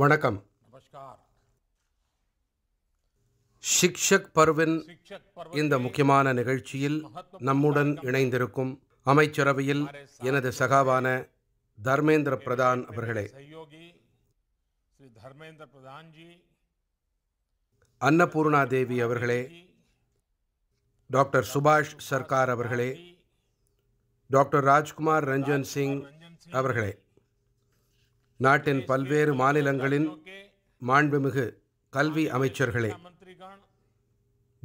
வணக்கம் சிக்ஷக் பருவின் இந்த முக்கியமான நிகழ்ச்சியில் நம்முடன் இணைந்திருக்கும் அமைச்சரவையில் எனது சகாவான தர்மேந்திர பிரதான் அவர்களே அன்னபூர்ணா தேவி அவர்களே டாக்டர் சுபாஷ் சர்க்கார் அவர்களே டாக்டர் ராஜ்குமார் ரஞ்சன் சிங் அவர்களே நாட்டின் பல்வேறு மாநிலங்களின் மாண்புமிகு கல்வி அமைச்சர்களே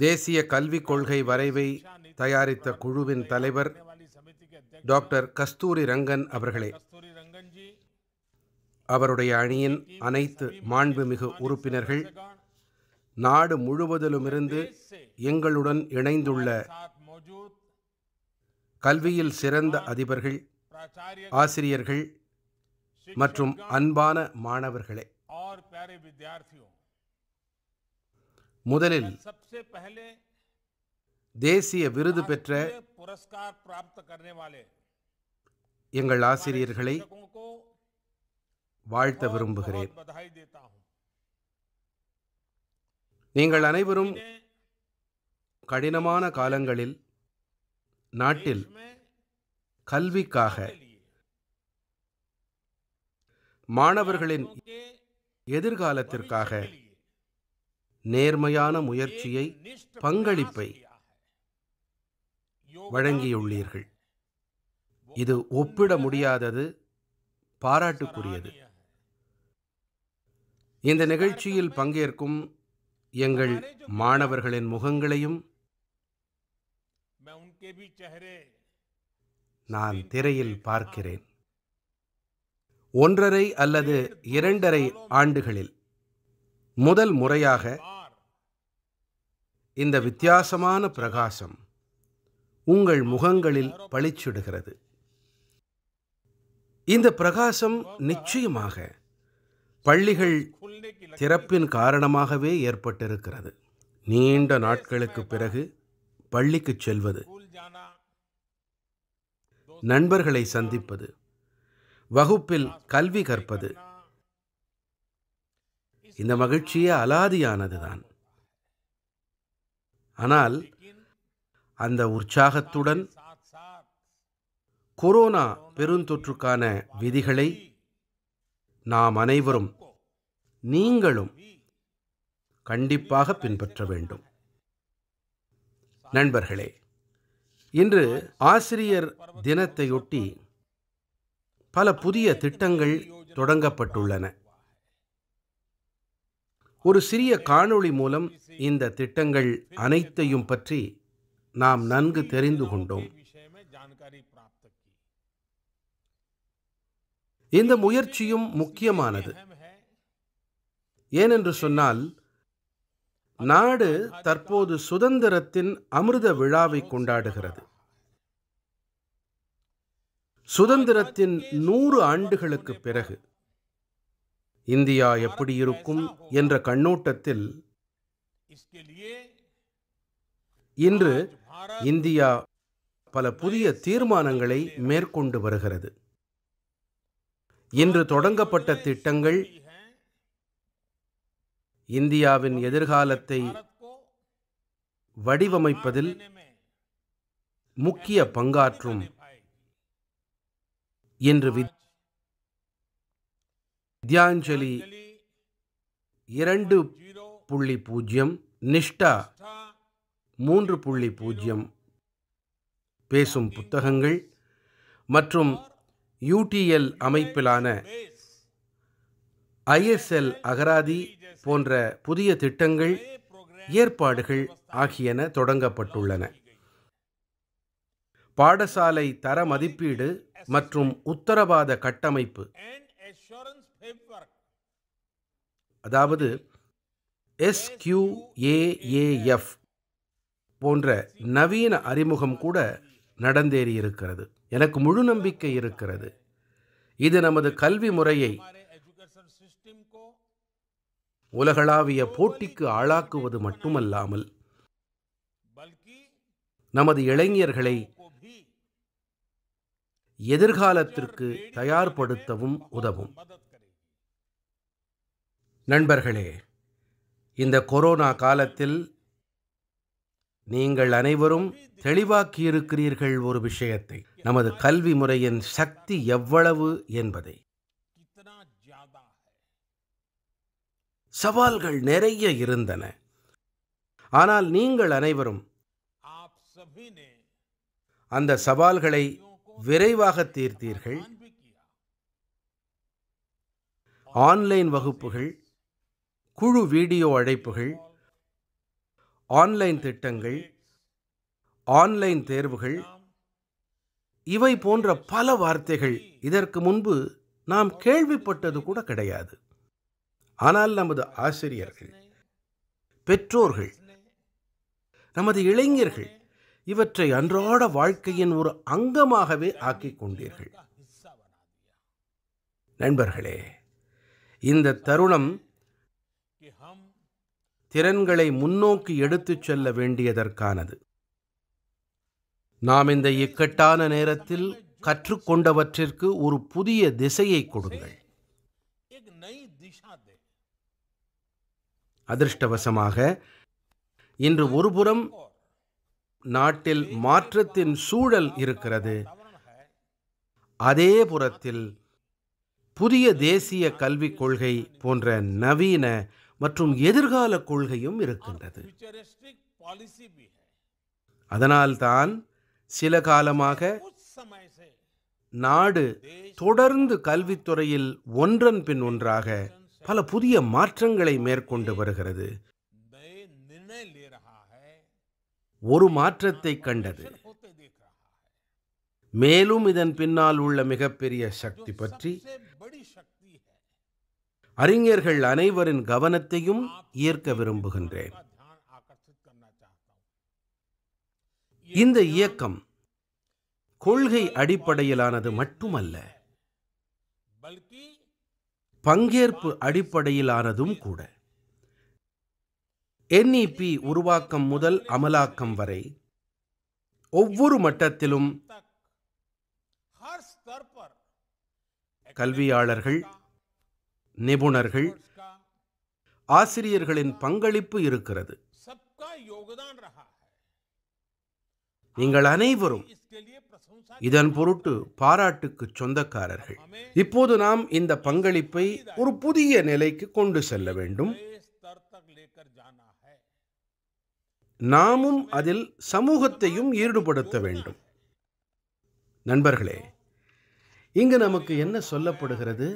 தேசிய கல்விக் கொள்கை வரைவை தயாரித்த குழுவின் தலைவர் டாக்டர் கஸ்தூரி ரங்கன் அவர்களே அவருடைய அணியின் அனைத்து மாண்புமிகு உறுப்பினர்கள் நாடு முழுவதிலுமிருந்து எங்களுடன் இணைந்துள்ள கல்வியில் சிறந்த அதிபர்கள் ஆசிரியர்கள் மற்றும் அன்பான மாணவர்களே முதலில் தேசிய விருது பெற்ற எங்கள் ஆசிரியர்களை வாழ்த்த விரும்புகிறேன் நீங்கள் அனைவரும் கடினமான காலங்களில் நாட்டில் கல்விக்காக மாணவர்களின் எதிர்காலத்திற்காக நேர்மையான முயற்சியை பங்களிப்பை வழங்கியுள்ளீர்கள் இது ஒப்பிட முடியாதது பாராட்டுக்குரியது இந்த நிகழ்ச்சியில் பங்கேற்கும் எங்கள் மாணவர்களின் முகங்களையும் நான் திரையில் பார்க்கிறேன் ஒன்றரை அல்லது இரண்டரை ஆண்டுகளில் முதல் முறையாக இந்த வித்தியாசமான பிரகாசம் உங்கள் முகங்களில் பளிச்சிடுகிறது இந்த பிரகாசம் நிச்சயமாக பள்ளிகள் திறப்பின் காரணமாகவே ஏற்பட்டிருக்கிறது நீண்ட நாட்களுக்கு பிறகு பள்ளிக்கு செல்வது நண்பர்களை சந்திப்பது வகுப்பில் கல்வி கற்பது இந்த மகிழ்ச்சியே அலாதியானதுதான் ஆனால் அந்த உற்சாகத்துடன் கொரோனா பெருந்தொற்றுக்கான விதிகளை நாம் அனைவரும் நீங்களும் கண்டிப்பாக பின்பற்ற வேண்டும் நண்பர்களே இன்று ஆசிரியர் தினத்தையொட்டி பல புதிய திட்டங்கள் தொடங்கப்பட்டுள்ளன ஒரு சிறிய காணொளி மூலம் இந்த திட்டங்கள் அனைத்தையும் பற்றி நாம் நன்கு தெரிந்து கொண்டோம் இந்த முயற்சியும் முக்கியமானது ஏனென்று சொன்னால் நாடு தற்போது சுதந்திரத்தின் அமிர்த விழாவை கொண்டாடுகிறது சுதந்திரத்தின் நூறு ஆண்டுகளுக்கு பிறகு இந்தியா எப்படி இருக்கும் என்ற கண்ணோட்டத்தில் இன்று இந்தியா பல புதிய தீர்மானங்களை மேற்கொண்டு வருகிறது இன்று தொடங்கப்பட்ட திட்டங்கள் இந்தியாவின் எதிர்காலத்தை வடிவமைப்பதில் முக்கிய பங்காற்றும் என்று வித்யாஞ்சலி இரண்டு புள்ளி பூஜ்ஜியம் நிஷ்டா மூன்று புள்ளி பூஜ்ஜியம் பேசும் புத்தகங்கள் மற்றும் யூடிஎல் அமைப்பிலான ஐஎஸ்எல் அகராதி போன்ற புதிய திட்டங்கள் ஏற்பாடுகள் ஆகியன தொடங்கப்பட்டுள்ளன பாடசாலை தர மதிப்பீடு மற்றும் உத்தரவாத கட்டமைப்பு அதாவது எஸ்கியூஏஏஎஃப் போன்ற நவீன அறிமுகம் கூட நடந்தேறி இருக்கிறது எனக்கு முழு நம்பிக்கை இருக்கிறது இது நமது கல்வி முறையை உலகளாவிய போட்டிக்கு ஆளாக்குவது மட்டுமல்லாமல் நமது இளைஞர்களை எதிர்காலத்திற்கு தயார்படுத்தவும் உதவும் நண்பர்களே இந்த கொரோனா காலத்தில் நீங்கள் அனைவரும் தெளிவாக்கியிருக்கிறீர்கள் ஒரு விஷயத்தை நமது கல்வி முறையின் சக்தி எவ்வளவு என்பதை சவால்கள் நிறைய இருந்தன ஆனால் நீங்கள் அனைவரும் அந்த சவால்களை விரைவாக தீர்த்தீர்கள் ஆன்லைன் வகுப்புகள் குழு வீடியோ அழைப்புகள் ஆன்லைன் திட்டங்கள் ஆன்லைன் தேர்வுகள் இவை போன்ற பல வார்த்தைகள் இதற்கு முன்பு நாம் கேள்விப்பட்டது கூட கிடையாது ஆனால் நமது ஆசிரியர்கள் பெற்றோர்கள் நமது இளைஞர்கள் இவற்றை அன்றாட வாழ்க்கையின் ஒரு அங்கமாகவே ஆக்கிக் கொண்டீர்கள் நண்பர்களே இந்த தருணம் திறன்களை முன்னோக்கி எடுத்துச் செல்ல வேண்டியதற்கானது நாம் இந்த இக்கட்டான நேரத்தில் கற்றுக்கொண்டவற்றிற்கு ஒரு புதிய திசையை கொடுங்கள் அதிர்ஷ்டவசமாக இன்று ஒருபுறம் நாட்டில் மாற்றத்தின் சூழல் இருக்கிறது அதே புறத்தில் புதிய தேசிய கல்விக் கொள்கை போன்ற நவீன மற்றும் எதிர்கால கொள்கையும் இருக்கின்றது அதனால்தான் சில காலமாக நாடு தொடர்ந்து கல்வித்துறையில் ஒன்றன் பின் ஒன்றாக பல புதிய மாற்றங்களை மேற்கொண்டு வருகிறது ஒரு மாற்றத்தை கண்டது மேலும் இதன் பின்னால் உள்ள மிகப்பெரிய சக்தி பற்றி அறிஞர்கள் அனைவரின் கவனத்தையும் ஈர்க்க விரும்புகின்றேன் இந்த இயக்கம் கொள்கை அடிப்படையிலானது மட்டுமல்ல பங்கேற்பு அடிப்படையிலானதும் கூட என்இபி e உருவாக்கம் முதல் அமலாக்கம் வரை ஒவ்வொரு மட்டத்திலும் கல்வியாளர்கள் நிபுணர்கள் ஆசிரியர்களின் பங்களிப்பு இருக்கிறது நீங்கள் அனைவரும் இதன் பொருட்டு பாராட்டுக்கு சொந்தக்காரர்கள் இப்போது நாம் இந்த பங்களிப்பை ஒரு புதிய நிலைக்கு கொண்டு செல்ல வேண்டும் நாமும் அதில் சமூகத்தையும் ஈடுபடுத்த வேண்டும் நண்பர்களே இங்கு நமக்கு என்ன சொல்லப்படுகிறது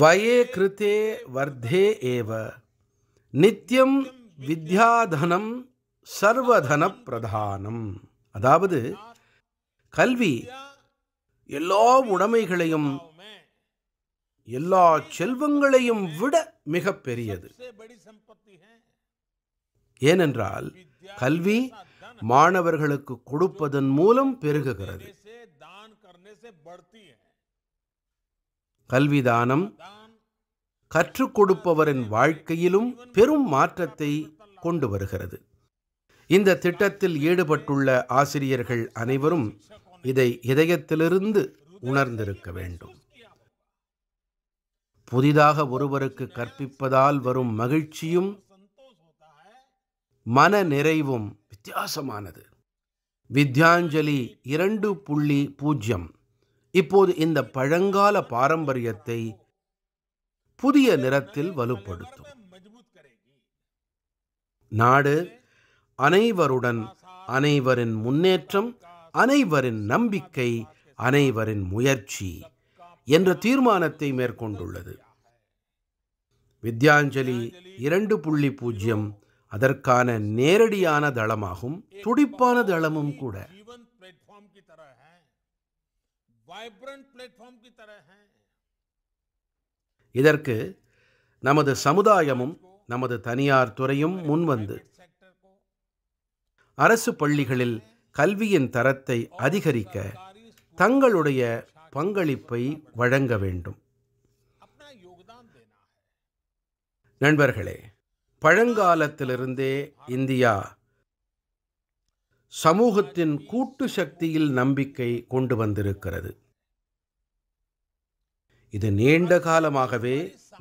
வயே கிருத்தே வர்தே ஏவ நித்தியம் வித்யாதனம் சர்வதன பிரதானம் அதாவது கல்வி எல்லா உடைமைகளையும் எல்லா செல்வங்களையும் விட மிக பெரியது ஏனென்றால் கல்வி மாணவர்களுக்கு கொடுப்பதன் மூலம் பெருகுகிறது கல்விதானம் கற்றுக் கொடுப்பவரின் வாழ்க்கையிலும் பெரும் மாற்றத்தை கொண்டு வருகிறது இந்த திட்டத்தில் ஈடுபட்டுள்ள ஆசிரியர்கள் அனைவரும் இதை இதயத்திலிருந்து உணர்ந்திருக்க வேண்டும் புதிதாக ஒருவருக்கு கற்பிப்பதால் வரும் மகிழ்ச்சியும் மன நிறைவும் வித்தியாசமானது வித்யாஞ்சலி இரண்டு புள்ளி பூஜ்ஜியம் இப்போது இந்த பழங்கால பாரம்பரியத்தை புதிய நிறத்தில் வலுப்படுத்தும் நாடு அனைவருடன் அனைவரின் முன்னேற்றம் அனைவரின் நம்பிக்கை அனைவரின் முயற்சி என்ற தீர்மானத்தை மேற்கொண்டுள்ளது வித்யாஞ்சலி இரண்டு புள்ளி பூஜ்ஜியம் அதற்கான நேரடியான தளமாகும் துடிப்பான தளமும் கூட இதற்கு நமது சமுதாயமும் நமது தனியார் துறையும் முன்வந்து அரசு பள்ளிகளில் கல்வியின் தரத்தை அதிகரிக்க தங்களுடைய பங்களிப்பை வழங்க வேண்டும் நண்பர்களே பழங்காலத்திலிருந்தே இந்தியா சமூகத்தின் கூட்டு சக்தியில் நம்பிக்கை கொண்டு வந்திருக்கிறது இது நீண்ட காலமாகவே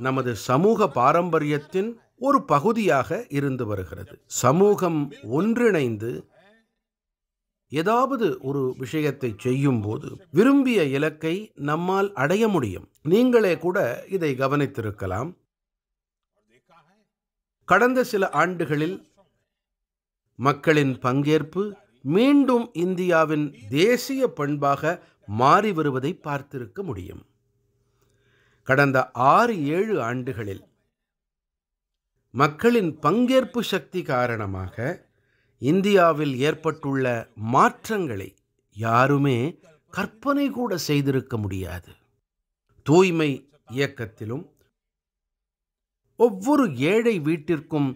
நமது சமூக பாரம்பரியத்தின் ஒரு பகுதியாக இருந்து வருகிறது சமூகம் ஒன்றிணைந்து ஏதாவது ஒரு விஷயத்தை போது விரும்பிய இலக்கை நம்மால் அடைய முடியும் நீங்களே கூட இதை கவனித்திருக்கலாம் கடந்த சில ஆண்டுகளில் மக்களின் பங்கேற்பு மீண்டும் இந்தியாவின் தேசிய பண்பாக மாறி வருவதை பார்த்திருக்க முடியும் கடந்த ஆறு ஏழு ஆண்டுகளில் மக்களின் பங்கேற்பு சக்தி காரணமாக இந்தியாவில் ஏற்பட்டுள்ள மாற்றங்களை யாருமே கற்பனை கூட செய்திருக்க முடியாது தூய்மை இயக்கத்திலும் ஒவ்வொரு ஏழை வீட்டிற்கும்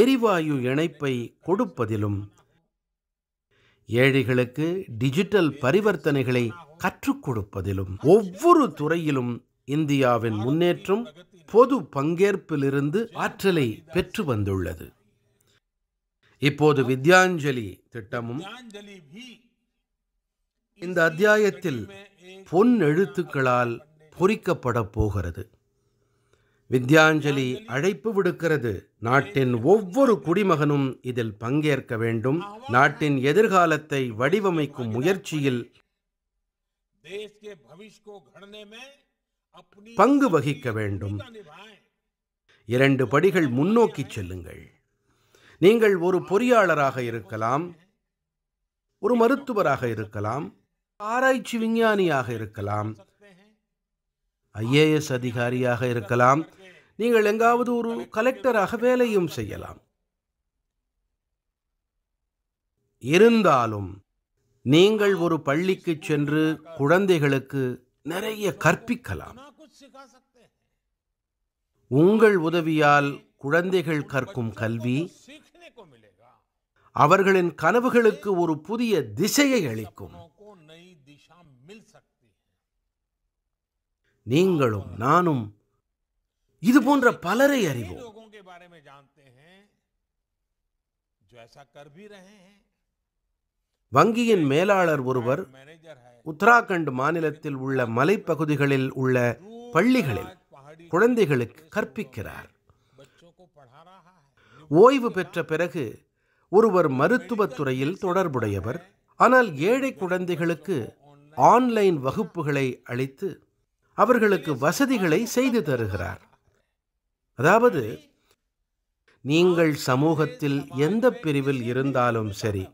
எரிவாயு இணைப்பை கொடுப்பதிலும் ஏழைகளுக்கு டிஜிட்டல் பரிவர்த்தனைகளை கற்றுக் கொடுப்பதிலும் ஒவ்வொரு துறையிலும் இந்தியாவின் முன்னேற்றம் பொது பங்கேற்பிலிருந்து ஆற்றலை பெற்று வந்துள்ளது இப்போது வித்யாஞ்சலி திட்டமும் இந்த அத்தியாயத்தில் பொன் எழுத்துக்களால் பொறிக்கப்பட போகிறது வித்யாஞ்சலி அழைப்பு விடுக்கிறது நாட்டின் ஒவ்வொரு குடிமகனும் இதில் பங்கேற்க வேண்டும் நாட்டின் எதிர்காலத்தை வடிவமைக்கும் முயற்சியில் பங்கு வகிக்க வேண்டும் இரண்டு படிகள் முன்னோக்கி செல்லுங்கள் நீங்கள் ஒரு பொறியாளராக இருக்கலாம் ஒரு மருத்துவராக இருக்கலாம் ஆராய்ச்சி விஞ்ஞானியாக இருக்கலாம் ஐஏஎஸ் அதிகாரியாக இருக்கலாம் நீங்கள் எங்காவது ஒரு கலெக்டராக வேலையும் செய்யலாம் இருந்தாலும் நீங்கள் ஒரு பள்ளிக்கு சென்று குழந்தைகளுக்கு நிறைய கற்பிக்கலாம் உங்கள் உதவியால் குழந்தைகள் கற்கும் கல்வி அவர்களின் கனவுகளுக்கு ஒரு புதிய திசையை அளிக்கும் நீங்களும் நானும் இது போன்ற பலரை அறிவோம் வங்கியின் மேலாளர் ஒருவர் உத்தராகண்ட் மாநிலத்தில் உள்ள மலைப்பகுதிகளில் உள்ள பள்ளிகளில் குழந்தைகளுக்கு கற்பிக்கிறார் ஓய்வு பெற்ற பிறகு ஒருவர் மருத்துவத்துறையில் தொடர்புடையவர் ஆனால் ஏழை குழந்தைகளுக்கு ஆன்லைன் வகுப்புகளை அளித்து அவர்களுக்கு வசதிகளை செய்து தருகிறார் அதாவது நீங்கள் சமூகத்தில் எந்த பிரிவில் இருந்தாலும் சரி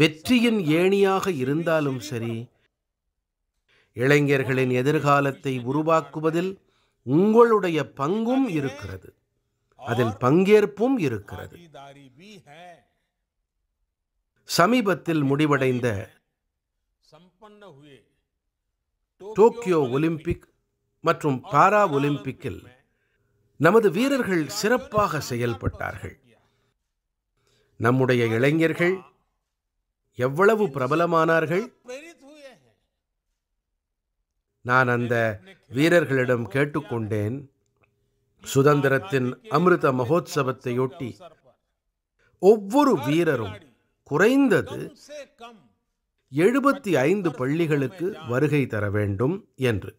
வெற்றியின் ஏணியாக இருந்தாலும் சரி இளைஞர்களின் எதிர்காலத்தை உருவாக்குவதில் உங்களுடைய பங்கும் இருக்கிறது அதில் பங்கேற்பும் இருக்கிறது சமீபத்தில் முடிவடைந்த டோக்கியோ ஒலிம்பிக் மற்றும் பாரா ஒலிம்பிக்கில் நமது வீரர்கள் சிறப்பாக செயல்பட்டார்கள் நம்முடைய இளைஞர்கள் எவ்வளவு பிரபலமானார்கள் நான் அந்த வீரர்களிடம் கேட்டுக்கொண்டேன் சுதந்திரத்தின் அமிர்த மகோத்சவத்தையொட்டி ஒவ்வொரு வீரரும் குறைந்தது எழுபத்தி ஐந்து பள்ளிகளுக்கு வருகை தர வேண்டும் என்று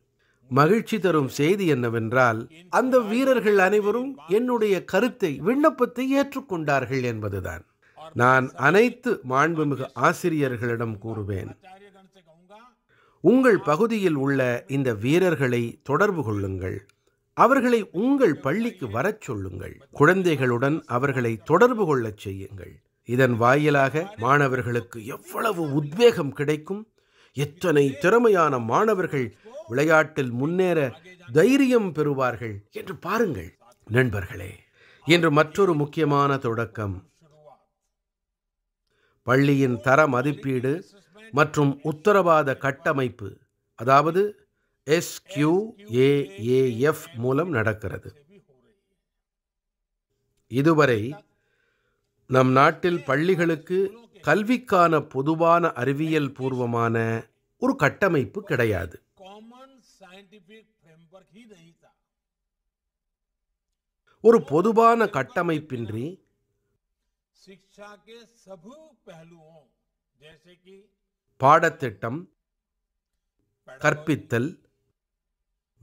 மகிழ்ச்சி தரும் செய்தி என்னவென்றால் அந்த வீரர்கள் அனைவரும் என்னுடைய கருத்தை விண்ணப்பத்தை ஏற்றுக்கொண்டார்கள் என்பதுதான் நான் அனைத்து மாண்புமிகு ஆசிரியர்களிடம் கூறுவேன் உங்கள் பகுதியில் உள்ள இந்த வீரர்களை தொடர்பு கொள்ளுங்கள் அவர்களை உங்கள் பள்ளிக்கு வரச் சொல்லுங்கள் குழந்தைகளுடன் அவர்களை தொடர்பு கொள்ளச் செய்யுங்கள் இதன் வாயிலாக மாணவர்களுக்கு எவ்வளவு உத்வேகம் கிடைக்கும் எத்தனை திறமையான மாணவர்கள் விளையாட்டில் முன்னேற தைரியம் பெறுவார்கள் என்று பாருங்கள் நண்பர்களே இன்று மற்றொரு முக்கியமான தொடக்கம் பள்ளியின் தர மதிப்பீடு மற்றும் உத்தரவாத கட்டமைப்பு அதாவது எஸ்கியூஏஏஎஃப் மூலம் நடக்கிறது இதுவரை நம் நாட்டில் பள்ளிகளுக்கு கல்விக்கான பொதுவான அறிவியல் பூர்வமான ஒரு கட்டமைப்பு கிடையாது ஒரு பொதுவான கட்டமைப்பின்றி பாடத்திட்டம் கற்பித்தல்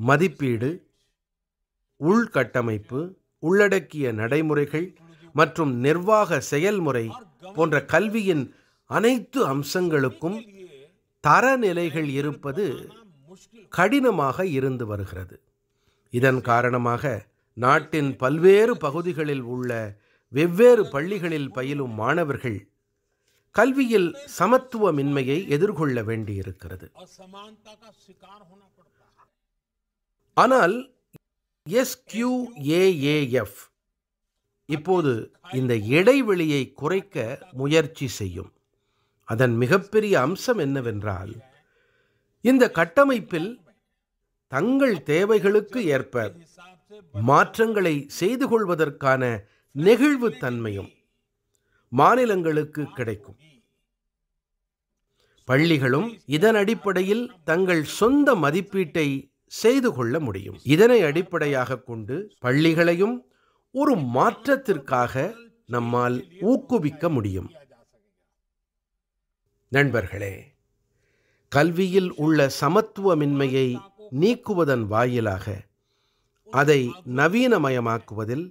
மதிப்பீடு உள்கட்டமைப்பு உள்ளடக்கிய நடைமுறைகள் மற்றும் நிர்வாக செயல்முறை போன்ற கல்வியின் அனைத்து அம்சங்களுக்கும் தரநிலைகள் இருப்பது கடினமாக இருந்து வருகிறது இதன் காரணமாக நாட்டின் பல்வேறு பகுதிகளில் உள்ள வெவ்வேறு பள்ளிகளில் பயிலும் மாணவர்கள் கல்வியில் சமத்துவமின்மையை எதிர்கொள்ள வேண்டியிருக்கிறது ஆனால் எஸ்கியூஏஏஎஃப் இப்போது இந்த இடைவெளியை குறைக்க முயற்சி செய்யும் அதன் மிகப்பெரிய அம்சம் என்னவென்றால் இந்த கட்டமைப்பில் தங்கள் தேவைகளுக்கு ஏற்ப மாற்றங்களை செய்து கொள்வதற்கான நெகிழ்வுத்தன்மையும் மாநிலங்களுக்கு கிடைக்கும் பள்ளிகளும் இதன் அடிப்படையில் தங்கள் சொந்த மதிப்பீட்டை செய்து கொள்ள முடியும் இதனை அடிப்படையாக கொண்டு பள்ளிகளையும் ஒரு மாற்றத்திற்காக நம்மால் ஊக்குவிக்க முடியும் நண்பர்களே கல்வியில் உள்ள சமத்துவமின்மையை நீக்குவதன் வாயிலாக அதை நவீனமயமாக்குவதில்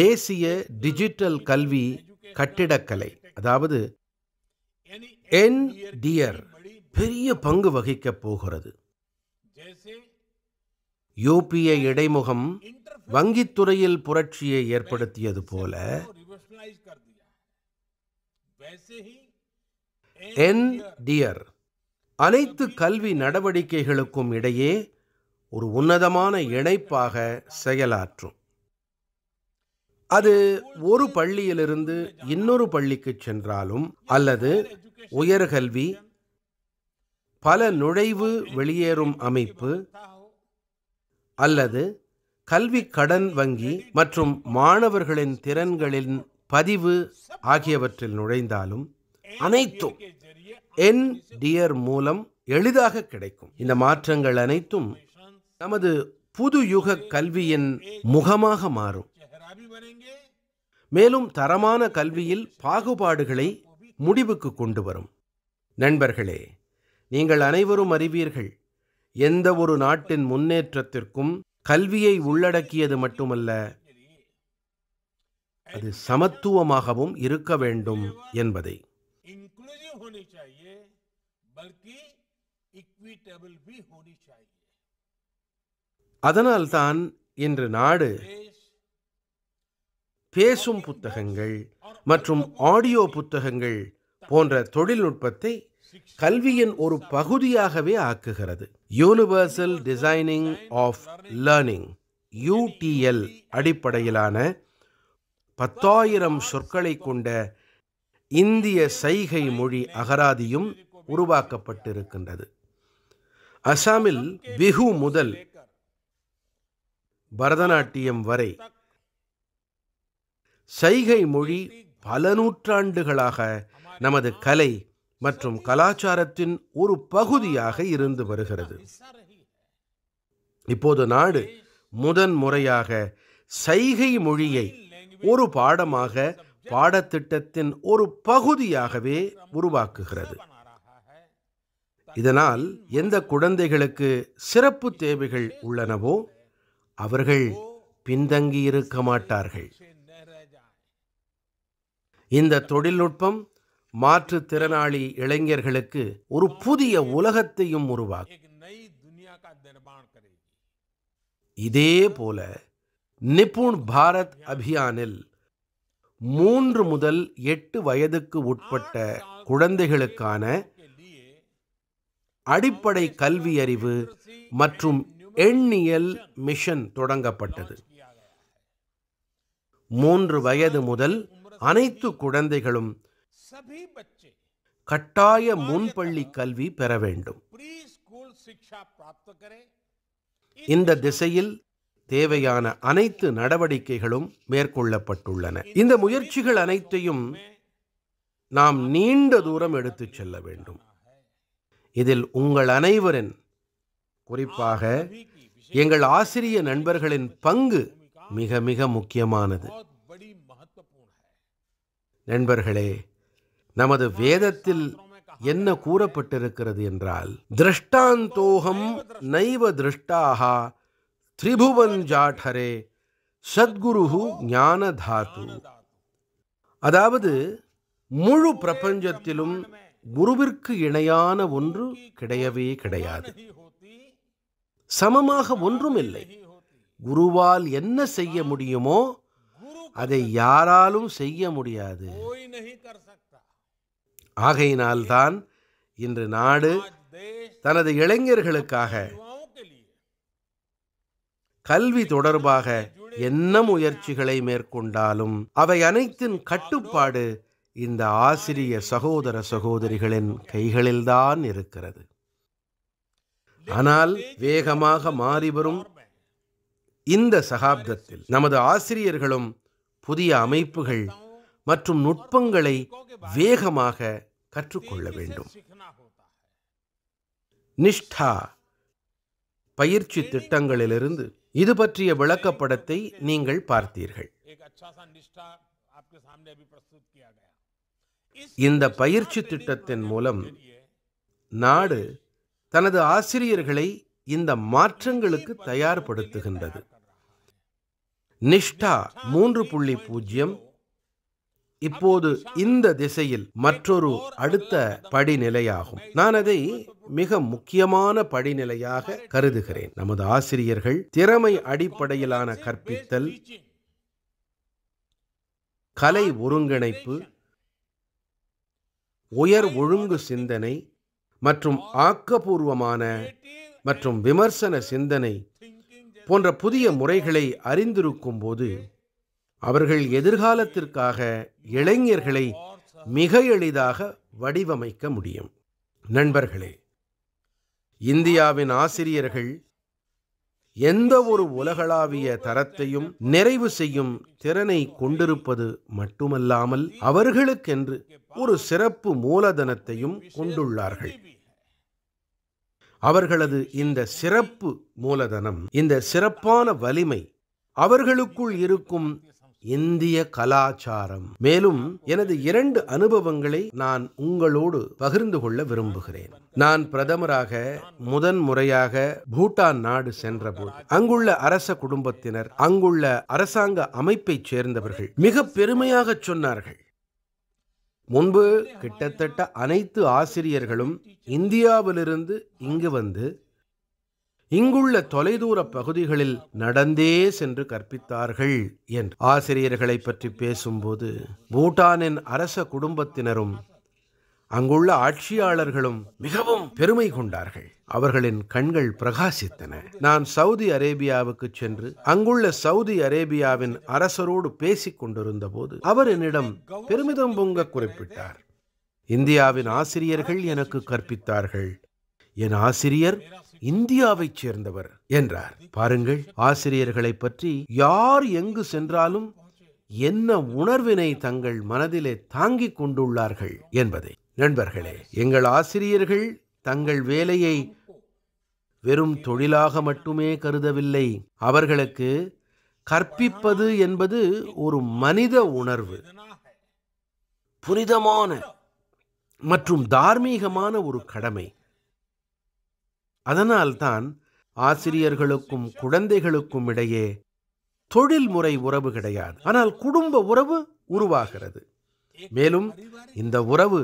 தேசிய டிஜிட்டல் கல்வி கட்டிடக்கலை அதாவது என் டியர் பெரிய பங்கு வகிக்கப் போகிறது யூபிஏ இடைமுகம் வங்கித்துறையில் புரட்சியை ஏற்படுத்தியது போல என் டியர் அனைத்து கல்வி நடவடிக்கைகளுக்கும் இடையே ஒரு உன்னதமான இணைப்பாக செயலாற்றும் அது ஒரு பள்ளியிலிருந்து இன்னொரு பள்ளிக்கு சென்றாலும் அல்லது உயர்கல்வி பல நுழைவு வெளியேறும் அமைப்பு அல்லது கல்வி கடன் வங்கி மற்றும் மாணவர்களின் திறன்களின் பதிவு ஆகியவற்றில் நுழைந்தாலும் அனைத்தும் என் டியர் மூலம் எளிதாக கிடைக்கும் இந்த மாற்றங்கள் அனைத்தும் நமது புது யுக கல்வியின் முகமாக மாறும் மேலும் தரமான கல்வியில் பாகுபாடுகளை முடிவுக்கு கொண்டு வரும் நண்பர்களே நீங்கள் அனைவரும் அறிவீர்கள் எந்த ஒரு நாட்டின் முன்னேற்றத்திற்கும் கல்வியை உள்ளடக்கியது மட்டுமல்ல அது சமத்துவமாகவும் இருக்க வேண்டும் என்பதை அதனால்தான் இன்று நாடு பேசும் புத்தகங்கள் மற்றும் ஆடியோ புத்தகங்கள் போன்ற தொழில்நுட்பத்தை கல்வியின் ஒரு பகுதியாகவே ஆக்குகிறது universal designing of learning UDL அடிப்படையிலான பத்தாயிரம் சொற்களை கொண்ட இந்திய சைகை மொழி அகராதியும் உருவாக்கப்பட்டிருக்கின்றது அசாமில் பிஹு முதல் பரதநாட்டியம் வரை சைகை மொழி பல நூற்றாண்டுகளாக நமது கலை மற்றும் கலாச்சாரத்தின் ஒரு பகுதியாக இருந்து வருகிறது இப்போது நாடு முதன் முறையாக சைகை மொழியை ஒரு பாடமாக பாடத்திட்டத்தின் ஒரு பகுதியாகவே உருவாக்குகிறது இதனால் எந்த குழந்தைகளுக்கு சிறப்பு தேவைகள் உள்ளனவோ அவர்கள் பின்தங்கியிருக்க மாட்டார்கள் இந்த தொழில்நுட்பம் மாற்றுத்திறனாளி இளைஞர்களுக்கு ஒரு புதிய உலகத்தையும் உருவாக்கும் இதே போல நிபுண் பாரத் அபியானில் மூன்று முதல் எட்டு வயதுக்கு உட்பட்ட குழந்தைகளுக்கான அடிப்படை கல்வி அறிவு மற்றும் எண்ணியல் மிஷன் தொடங்கப்பட்டது மூன்று வயது முதல் அனைத்து குழந்தைகளும் கட்டாய முன்பள்ளி கல்வி பெற வேண்டும் இந்த திசையில் தேவையான அனைத்து நடவடிக்கைகளும் மேற்கொள்ளப்பட்டுள்ளன இந்த முயற்சிகள் அனைத்தையும் நாம் நீண்ட தூரம் எடுத்துச் செல்ல வேண்டும் இதில் உங்கள் அனைவரின் குறிப்பாக எங்கள் ஆசிரிய நண்பர்களின் பங்கு மிக மிக முக்கியமானது நண்பர்களே நமது வேதத்தில் என்ன கூறப்பட்டிருக்கிறது என்றால் திருஷ்டாந்தோகம் நைவ திருஷ்டாகா திரிபுவன் ஜாட்டரே சத்குரு ஞான தாத்து அதாவது முழு பிரபஞ்சத்திலும் குருவிற்கு இணையான ஒன்று கிடையவே கிடையாது சமமாக ஒன்றும் இல்லை குருவால் என்ன செய்ய முடியுமோ அதை யாராலும் செய்ய முடியாது ஆகையினால்தான் இன்று நாடு தனது இளைஞர்களுக்காக கல்வி தொடர்பாக என்ன முயற்சிகளை மேற்கொண்டாலும் அவை அனைத்தின் கட்டுப்பாடு இந்த ஆசிரிய சகோதர சகோதரிகளின் கைகளில்தான் இருக்கிறது ஆனால் வேகமாக மாறிவரும் இந்த சகாப்தத்தில் நமது ஆசிரியர்களும் புதிய அமைப்புகள் மற்றும் நுட்பங்களை வேகமாக கற்றுக்கொள்ள வேண்டும் நிஷ்டா பயிற்சி திட்டங்களிலிருந்து இது பற்றிய விளக்கப்படத்தை நீங்கள் பார்த்தீர்கள் இந்த பயிற்சி திட்டத்தின் மூலம் நாடு தனது ஆசிரியர்களை இந்த மாற்றங்களுக்கு தயார்படுத்துகின்றது நிஷ்டா மூன்று புள்ளி பூஜ்ஜியம் இப்போது இந்த திசையில் மற்றொரு அடுத்த படிநிலையாகும் நான் அதை மிக முக்கியமான படிநிலையாக கருதுகிறேன் நமது ஆசிரியர்கள் திறமை அடிப்படையிலான கற்பித்தல் கலை ஒருங்கிணைப்பு உயர் ஒழுங்கு சிந்தனை மற்றும் ஆக்கபூர்வமான மற்றும் விமர்சன சிந்தனை போன்ற புதிய முறைகளை அறிந்திருக்கும் போது அவர்கள் எதிர்காலத்திற்காக இளைஞர்களை மிக எளிதாக வடிவமைக்க முடியும் நண்பர்களே இந்தியாவின் ஆசிரியர்கள் எந்த ஒரு உலகளாவிய தரத்தையும் நிறைவு செய்யும் திறனை கொண்டிருப்பது மட்டுமல்லாமல் அவர்களுக்கென்று ஒரு சிறப்பு மூலதனத்தையும் கொண்டுள்ளார்கள் அவர்களது இந்த சிறப்பு மூலதனம் இந்த சிறப்பான வலிமை அவர்களுக்குள் இருக்கும் இந்திய கலாச்சாரம் மேலும் எனது இரண்டு அனுபவங்களை நான் உங்களோடு பகிர்ந்து கொள்ள விரும்புகிறேன் நான் பிரதமராக முதன் முறையாக பூட்டான் நாடு சென்றபோது அங்குள்ள அரச குடும்பத்தினர் அங்குள்ள அரசாங்க அமைப்பைச் சேர்ந்தவர்கள் மிக பெருமையாக சொன்னார்கள் முன்பு கிட்டத்தட்ட அனைத்து ஆசிரியர்களும் இந்தியாவிலிருந்து இங்கு வந்து இங்குள்ள தொலைதூர பகுதிகளில் நடந்தே சென்று கற்பித்தார்கள் என்று ஆசிரியர்களை பற்றி பேசும்போது பூட்டானின் அரச குடும்பத்தினரும் அங்குள்ள ஆட்சியாளர்களும் மிகவும் பெருமை கொண்டார்கள் அவர்களின் கண்கள் பிரகாசித்தன நான் சவுதி அரேபியாவுக்கு சென்று அங்குள்ள சவுதி அரேபியாவின் அரசரோடு பேசிக் கொண்டிருந்த போது அவர் என்னிடம் பெருமிதம் பொங்க குறிப்பிட்டார் இந்தியாவின் ஆசிரியர்கள் எனக்கு கற்பித்தார்கள் என் ஆசிரியர் இந்தியாவைச் சேர்ந்தவர் என்றார் பாருங்கள் ஆசிரியர்களை பற்றி யார் எங்கு சென்றாலும் என்ன உணர்வினை தங்கள் மனதிலே தாங்கிக் கொண்டுள்ளார்கள் என்பதை நண்பர்களே எங்கள் ஆசிரியர்கள் தங்கள் வேலையை வெறும் தொழிலாக மட்டுமே கருதவில்லை அவர்களுக்கு கற்பிப்பது என்பது ஒரு மனித உணர்வு புனிதமான மற்றும் தார்மீகமான ஒரு கடமை அதனால்தான் ஆசிரியர்களுக்கும் குழந்தைகளுக்கும் இடையே தொழில்முறை உறவு கிடையாது ஆனால் குடும்ப உறவு உருவாகிறது மேலும் இந்த உறவு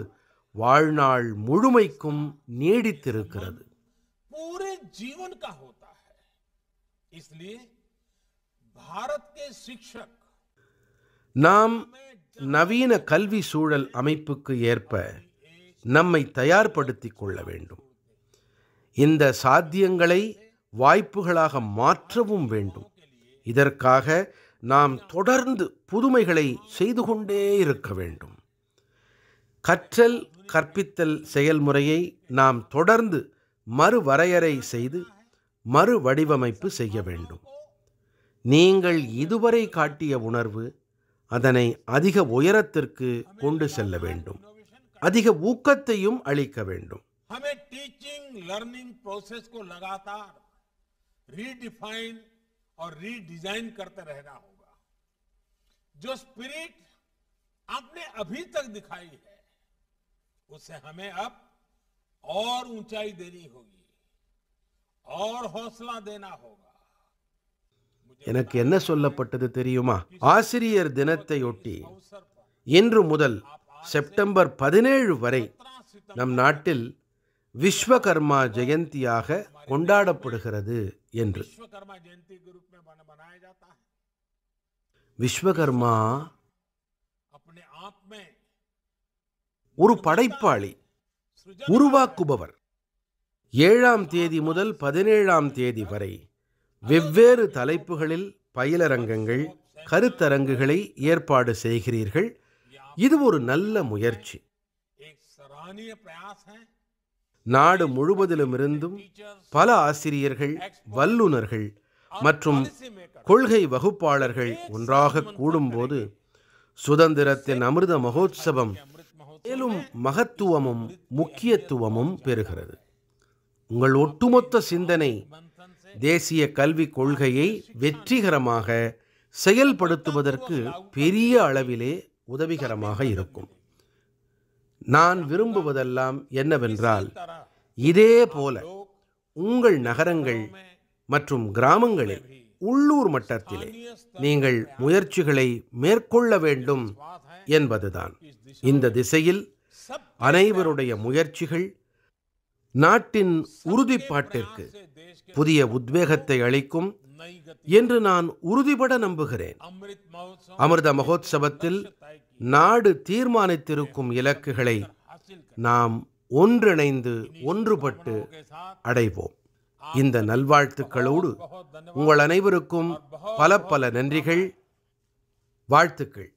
வாழ்நாள் முழுமைக்கும் நீடித்திருக்கிறது நாம் நவீன கல்வி சூழல் அமைப்புக்கு ஏற்ப நம்மை தயார்படுத்திக் கொள்ள வேண்டும் இந்த சாத்தியங்களை வாய்ப்புகளாக மாற்றவும் வேண்டும் இதற்காக நாம் தொடர்ந்து புதுமைகளை செய்து கொண்டே இருக்க வேண்டும் கற்றல் கற்பித்தல் செயல்முறையை நாம் தொடர்ந்து மறுவரையறை செய்து மறு வடிவமைப்பு செய்ய வேண்டும் நீங்கள் இதுவரை காட்டிய உணர்வு அதனை அதிக உயரத்திற்கு கொண்டு செல்ல வேண்டும் அதிக ஊக்கத்தையும் அளிக்க வேண்டும் हमें टीचिंग लर्निंग प्रोसेस को लगातार रीडिफाइन और रीडिजाइन करते रहना होगा जो स्पिरिट आपने अभी तक दिखाई है उसे हमें अब और ऊंचाई देनी होगी और हौसला देना होगा எனக்கு என்ன சொல்லப்பட்டது தெரியுமா ஆசிரியர் தினத்தையொட்டி இன்று முதல் செப்டம்பர் பதினேழு வரை நம் நாட்டில் விஸ்வகர்மா ஜெயந்தியாக கொண்டாடப்படுகிறது என்று விஸ்வகர்மா ஒரு படைப்பாளி உருவாக்குபவர் ஏழாம் தேதி முதல் பதினேழாம் தேதி வரை வெவ்வேறு தலைப்புகளில் பயிலரங்கங்கள் கருத்தரங்குகளை ஏற்பாடு செய்கிறீர்கள் இது ஒரு நல்ல முயற்சி நாடு முழுவதிலுமிருந்தும் பல ஆசிரியர்கள் வல்லுநர்கள் மற்றும் கொள்கை வகுப்பாளர்கள் ஒன்றாக கூடும்போது சுதந்திரத்தின் அமிர்த மகோத்சவம் மேலும் மகத்துவமும் முக்கியத்துவமும் பெறுகிறது உங்கள் ஒட்டுமொத்த சிந்தனை தேசிய கல்விக் கொள்கையை வெற்றிகரமாக செயல்படுத்துவதற்கு பெரிய அளவிலே உதவிகரமாக இருக்கும் நான் விரும்புவதெல்லாம் என்னவென்றால் இதே போல உங்கள் நகரங்கள் மற்றும் கிராமங்களில் உள்ளூர் மட்டத்திலே நீங்கள் முயற்சிகளை மேற்கொள்ள வேண்டும் என்பதுதான் இந்த திசையில் அனைவருடைய முயற்சிகள் நாட்டின் உறுதிப்பாட்டிற்கு புதிய உத்வேகத்தை அளிக்கும் என்று நான் உறுதிபட நம்புகிறேன் அமிர்த மகோத்சவத்தில் நாடு தீர்மானித்திருக்கும் இலக்குகளை நாம் ஒன்றிணைந்து ஒன்றுபட்டு அடைவோம் இந்த நல்வாழ்த்துக்களோடு உங்கள் அனைவருக்கும் பல பல நன்றிகள் வாழ்த்துக்கள்